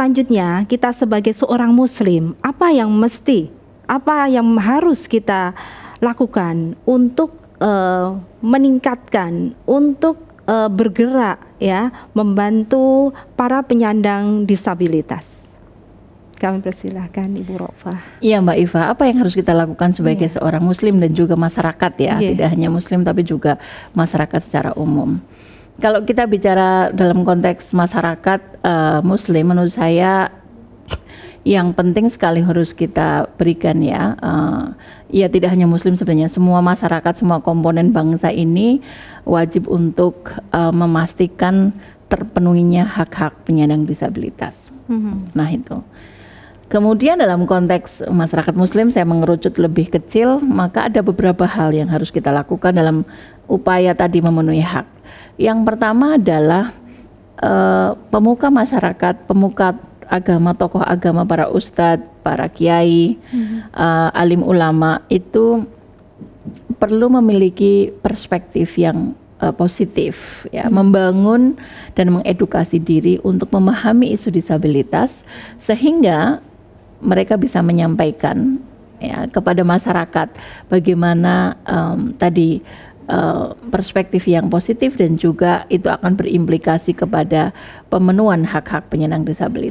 selanjutnya kita sebagai seorang muslim apa yang mesti apa yang harus kita lakukan untuk uh, meningkatkan untuk uh, bergerak ya membantu para penyandang disabilitas kami persilahkan Ibu Rofa. Iya Mbak Iva, apa yang harus kita lakukan sebagai yeah. seorang Muslim dan juga masyarakat ya, yeah. tidak hanya Muslim tapi juga masyarakat secara umum kalau kita bicara dalam konteks masyarakat uh, Muslim, menurut saya yang penting sekali harus kita berikan ya. Uh, ya tidak hanya Muslim sebenarnya, semua masyarakat, semua komponen bangsa ini wajib untuk uh, memastikan terpenuhinya hak-hak penyandang disabilitas. Mm-hmm. Nah itu. Kemudian dalam konteks masyarakat Muslim saya mengerucut lebih kecil, maka ada beberapa hal yang harus kita lakukan dalam upaya tadi memenuhi hak yang pertama adalah uh, pemuka masyarakat, pemuka agama, tokoh agama, para ustadz, para kiai, hmm. uh, alim ulama itu perlu memiliki perspektif yang uh, positif ya hmm. membangun dan mengedukasi diri untuk memahami isu disabilitas sehingga mereka bisa menyampaikan ya kepada masyarakat bagaimana um, tadi Eh, perspektif yang positif dan juga itu akan berimplikasi kepada pemenuhan hak-hak penyandang disabilitas.